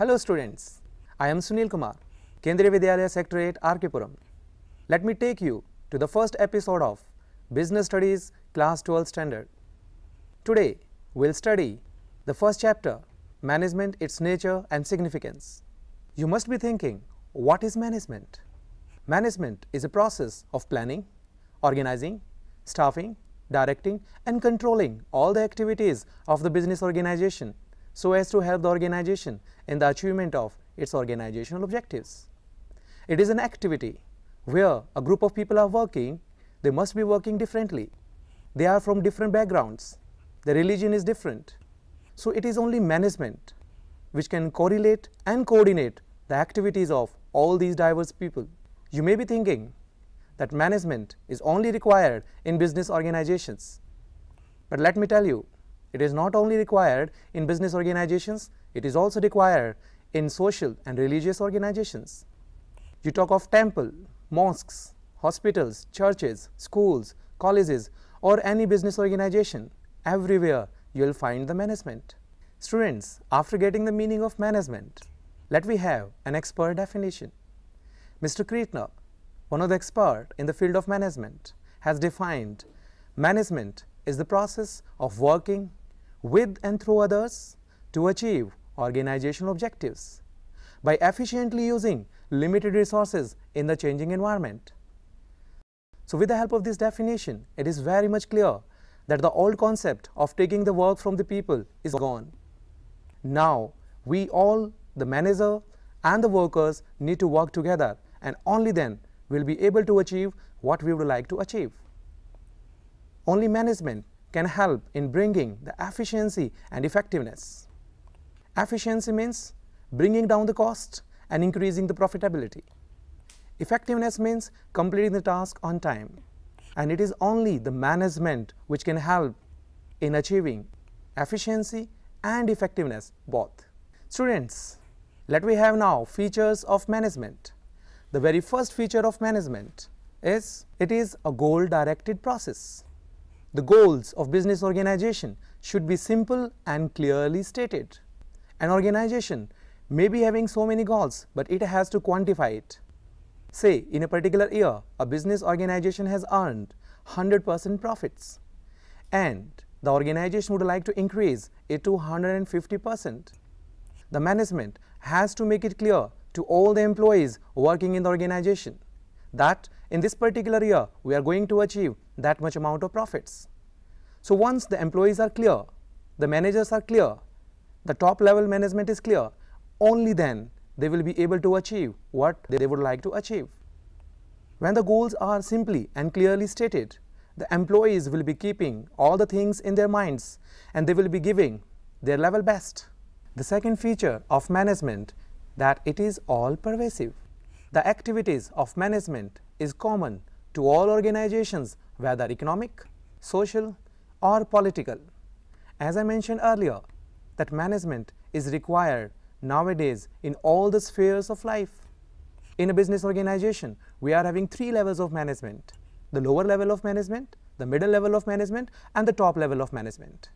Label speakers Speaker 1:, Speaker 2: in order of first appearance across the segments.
Speaker 1: Hello students, I am Sunil Kumar, Kendriya Vidyalaya Secretariat Arkipuram. Let me take you to the first episode of Business Studies Class 12 Standard. Today, we'll study the first chapter, Management, its nature and significance. You must be thinking, what is management? Management is a process of planning, organizing, staffing, directing and controlling all the activities of the business organization so as to help the organization in the achievement of its organizational objectives. It is an activity where a group of people are working, they must be working differently. They are from different backgrounds, their religion is different. So it is only management which can correlate and coordinate the activities of all these diverse people. You may be thinking that management is only required in business organizations. But let me tell you, it is not only required in business organizations, it is also required in social and religious organizations. You talk of temple, mosques, hospitals, churches, schools, colleges or any business organization. Everywhere you will find the management. Students, after getting the meaning of management, let we have an expert definition. Mr. Kretner, one of the expert in the field of management, has defined management is the process of working with and through others to achieve organizational objectives by efficiently using limited resources in the changing environment. So with the help of this definition, it is very much clear that the old concept of taking the work from the people is gone. Now, we all, the manager and the workers need to work together and only then we'll be able to achieve what we would like to achieve. Only management can help in bringing the efficiency and effectiveness. Efficiency means bringing down the cost and increasing the profitability. Effectiveness means completing the task on time. And it is only the management which can help in achieving efficiency and effectiveness both. Students, let we have now features of management. The very first feature of management is it is a goal directed process. The goals of business organization should be simple and clearly stated. An organization may be having so many goals, but it has to quantify it. Say, in a particular year, a business organization has earned 100% profits and the organization would like to increase it to 150%. The management has to make it clear to all the employees working in the organization that in this particular year we are going to achieve that much amount of profits. So once the employees are clear, the managers are clear, the top level management is clear, only then they will be able to achieve what they would like to achieve. When the goals are simply and clearly stated, the employees will be keeping all the things in their minds and they will be giving their level best. The second feature of management that it is all pervasive. The activities of management is common to all organizations whether economic, social or political. As I mentioned earlier that management is required nowadays in all the spheres of life. In a business organization, we are having three levels of management, the lower level of management, the middle level of management and the top level of management.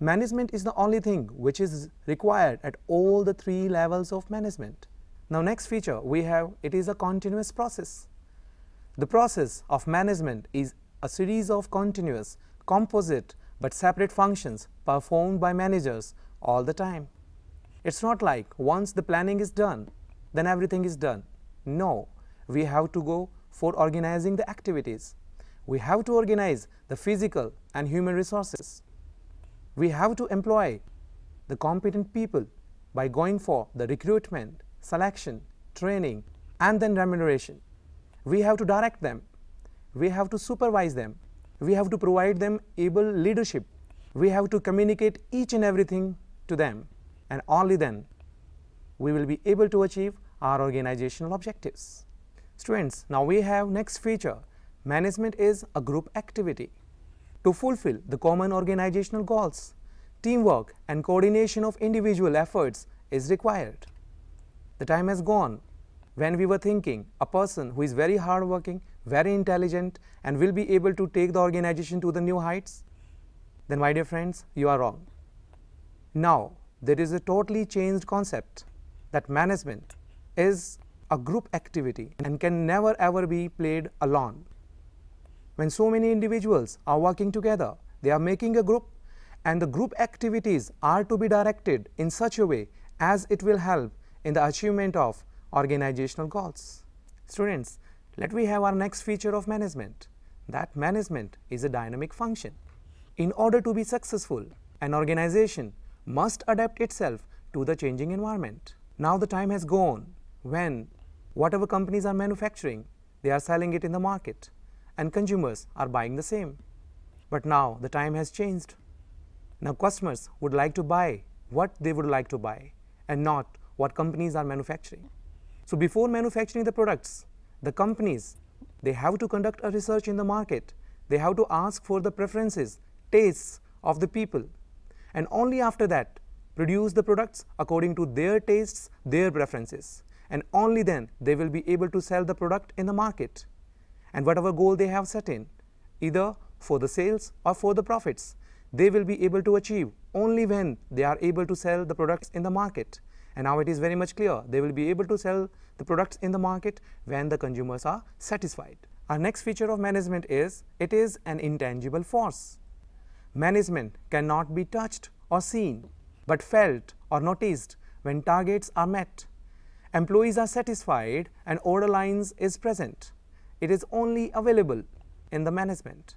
Speaker 1: Management is the only thing which is required at all the three levels of management. Now next feature we have it is a continuous process. The process of management is a series of continuous, composite but separate functions performed by managers all the time. It's not like once the planning is done, then everything is done. No, we have to go for organizing the activities. We have to organize the physical and human resources. We have to employ the competent people by going for the recruitment selection, training, and then remuneration. We have to direct them. We have to supervise them. We have to provide them able leadership. We have to communicate each and everything to them. And only then we will be able to achieve our organizational objectives. Students, now we have next feature. Management is a group activity. To fulfill the common organizational goals, teamwork and coordination of individual efforts is required. The time has gone when we were thinking a person who is very hardworking, very intelligent and will be able to take the organization to the new heights, then my dear friends, you are wrong. Now, there is a totally changed concept that management is a group activity and can never ever be played alone. When so many individuals are working together, they are making a group and the group activities are to be directed in such a way as it will help in the achievement of organizational goals. Students, let we have our next feature of management, that management is a dynamic function. In order to be successful, an organization must adapt itself to the changing environment. Now the time has gone when whatever companies are manufacturing, they are selling it in the market and consumers are buying the same. But now the time has changed. Now customers would like to buy what they would like to buy and not what companies are manufacturing. So before manufacturing the products, the companies, they have to conduct a research in the market. They have to ask for the preferences, tastes of the people. And only after that, produce the products according to their tastes, their preferences. And only then they will be able to sell the product in the market. And whatever goal they have set in, either for the sales or for the profits, they will be able to achieve only when they are able to sell the products in the market. And now it is very much clear they will be able to sell the products in the market when the consumers are satisfied. Our next feature of management is it is an intangible force. Management cannot be touched or seen, but felt or noticed when targets are met. Employees are satisfied and order lines is present. It is only available in the management.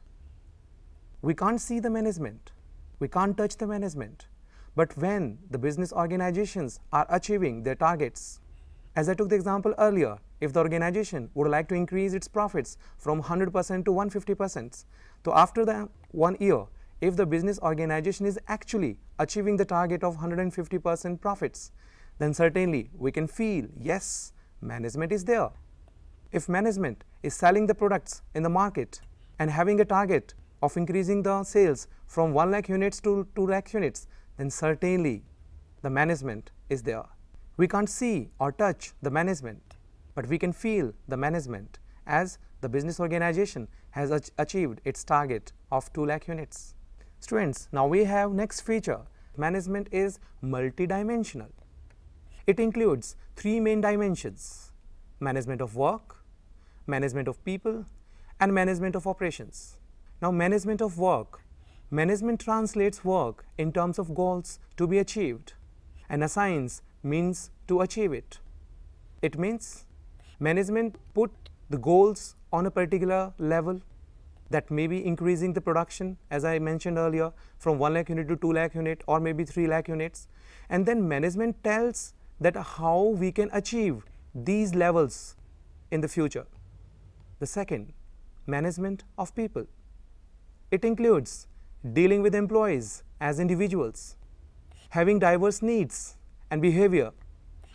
Speaker 1: We can't see the management. We can't touch the management but when the business organizations are achieving their targets. As I took the example earlier, if the organization would like to increase its profits from 100% to 150%, so after the one year, if the business organization is actually achieving the target of 150% profits, then certainly we can feel, yes, management is there. If management is selling the products in the market and having a target of increasing the sales from 1 lakh units to 2 lakh units, then certainly the management is there. We can't see or touch the management, but we can feel the management as the business organization has ach achieved its target of 2 lakh units. Students, now we have next feature. Management is multidimensional. It includes three main dimensions, management of work, management of people, and management of operations. Now, management of work Management translates work in terms of goals to be achieved and assigns means to achieve it. It means management put the goals on a particular level that may be increasing the production as I mentioned earlier from 1 lakh unit to 2 lakh unit or maybe 3 lakh units and then management tells that how we can achieve these levels in the future. The second, management of people. It includes dealing with employees as individuals, having diverse needs and behavior,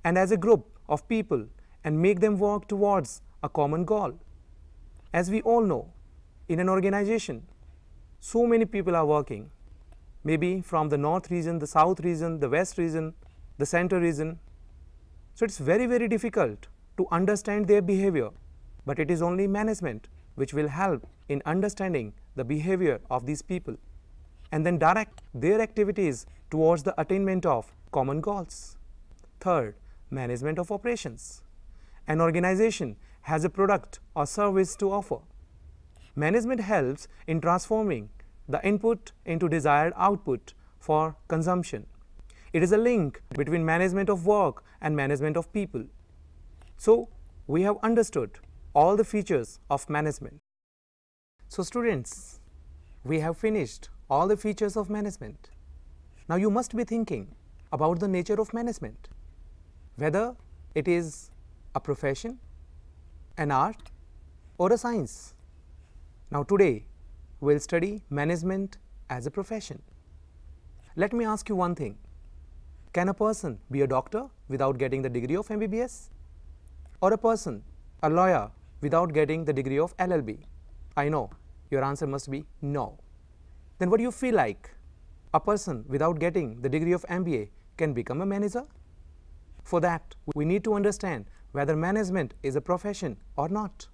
Speaker 1: and as a group of people and make them work towards a common goal. As we all know, in an organization, so many people are working, maybe from the north region, the south region, the west region, the center region. So, it is very, very difficult to understand their behavior, but it is only management which will help in understanding the behavior of these people and then direct their activities towards the attainment of common goals. Third, management of operations. An organization has a product or service to offer. Management helps in transforming the input into desired output for consumption. It is a link between management of work and management of people. So, we have understood all the features of management. So, students, we have finished all the features of management. Now you must be thinking about the nature of management, whether it is a profession, an art or a science. Now today we will study management as a profession. Let me ask you one thing. Can a person be a doctor without getting the degree of MBBS? Or a person, a lawyer, without getting the degree of LLB? I know your answer must be no then what do you feel like? A person without getting the degree of MBA can become a manager? For that, we need to understand whether management is a profession or not.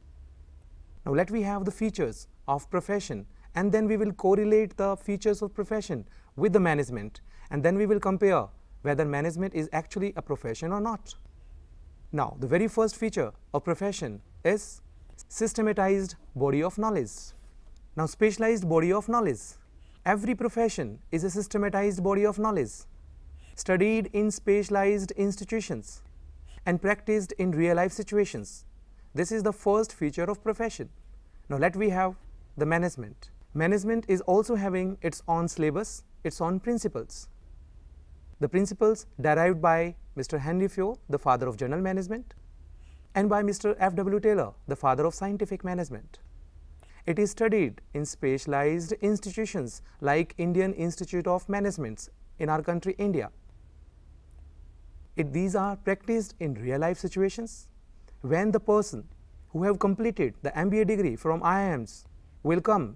Speaker 1: Now let we have the features of profession and then we will correlate the features of profession with the management and then we will compare whether management is actually a profession or not. Now the very first feature of profession is systematized body of knowledge. Now specialized body of knowledge. Every profession is a systematized body of knowledge, studied in specialized institutions and practiced in real-life situations. This is the first feature of profession. Now let we have the management. Management is also having its own syllabus, its own principles. The principles derived by Mr. Henry Fio, the father of general management, and by Mr. F.W. Taylor, the father of scientific management. It is studied in specialized institutions like Indian Institute of Management in our country India. It, these are practiced in real life situations when the person who have completed the MBA degree from IIMs will come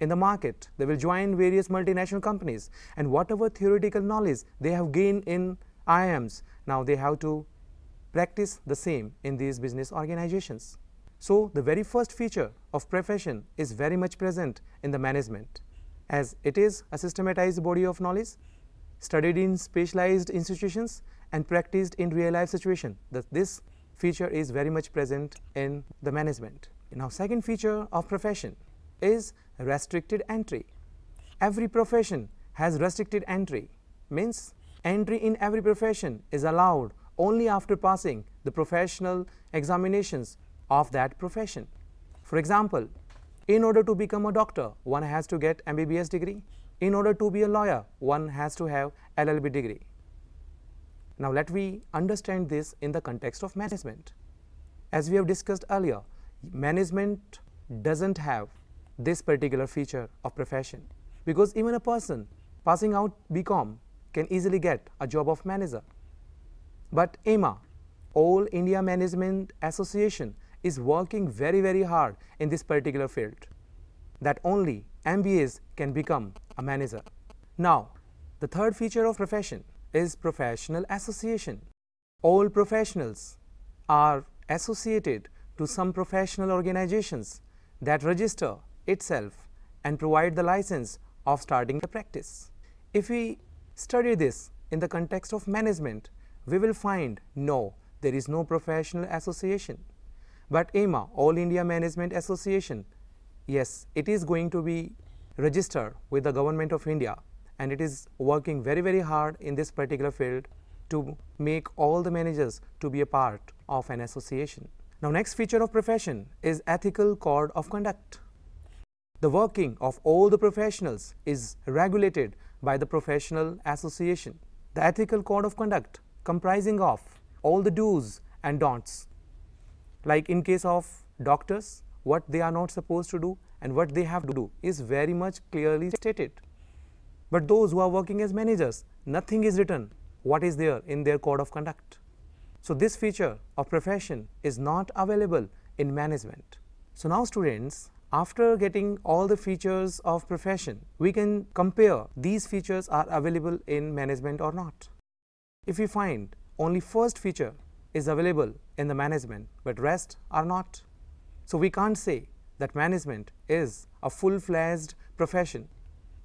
Speaker 1: in the market, they will join various multinational companies and whatever theoretical knowledge they have gained in IIMs, now they have to practice the same in these business organizations. So the very first feature of profession is very much present in the management as it is a systematized body of knowledge studied in specialized institutions and practiced in real life situation that this feature is very much present in the management. Now second feature of profession is restricted entry. Every profession has restricted entry means entry in every profession is allowed only after passing the professional examinations of that profession. For example, in order to become a doctor, one has to get MBBS degree. In order to be a lawyer, one has to have LLB degree. Now let we understand this in the context of management. As we have discussed earlier, management doesn't have this particular feature of profession because even a person passing out BCom can easily get a job of manager. But EMA, All India Management Association is working very, very hard in this particular field that only MBAs can become a manager. Now, the third feature of profession is professional association. All professionals are associated to some professional organizations that register itself and provide the license of starting the practice. If we study this in the context of management, we will find no, there is no professional association. But AIMA, All India Management Association, yes, it is going to be registered with the Government of India and it is working very, very hard in this particular field to make all the managers to be a part of an association. Now, next feature of profession is ethical code of conduct. The working of all the professionals is regulated by the professional association. The ethical code of conduct comprising of all the do's and don'ts like in case of doctors, what they are not supposed to do and what they have to do is very much clearly stated. But those who are working as managers, nothing is written what is there in their code of conduct. So this feature of profession is not available in management. So now students, after getting all the features of profession, we can compare these features are available in management or not. If we find only first feature is available in the management, but rest are not. So we can't say that management is a full-fledged profession,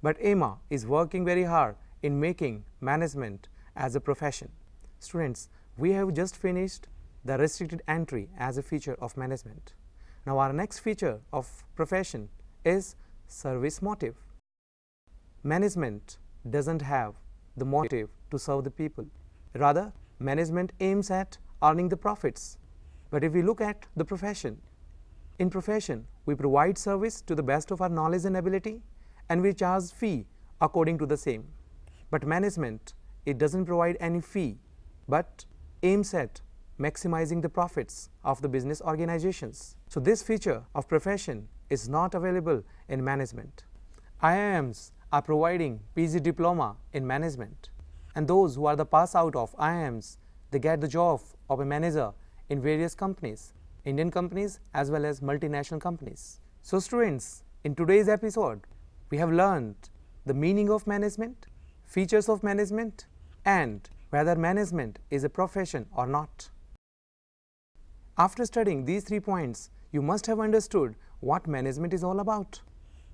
Speaker 1: but EMA is working very hard in making management as a profession. Students, we have just finished the restricted entry as a feature of management. Now our next feature of profession is service motive. Management doesn't have the motive to serve the people. Rather, management aims at earning the profits. But if we look at the profession, in profession, we provide service to the best of our knowledge and ability and we charge fee according to the same. But management, it doesn't provide any fee, but aims at maximizing the profits of the business organizations. So this feature of profession is not available in management. IIMs are providing PG diploma in management and those who are the pass out of IIMs they get the job of a manager in various companies, Indian companies as well as multinational companies. So students, in today's episode, we have learned the meaning of management, features of management, and whether management is a profession or not. After studying these three points, you must have understood what management is all about.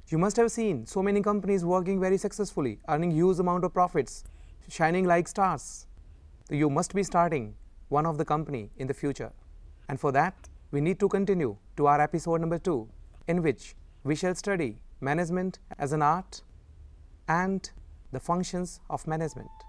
Speaker 1: You must have seen so many companies working very successfully, earning huge amount of profits, shining like stars you must be starting one of the company in the future. And for that, we need to continue to our episode number two, in which we shall study management as an art and the functions of management.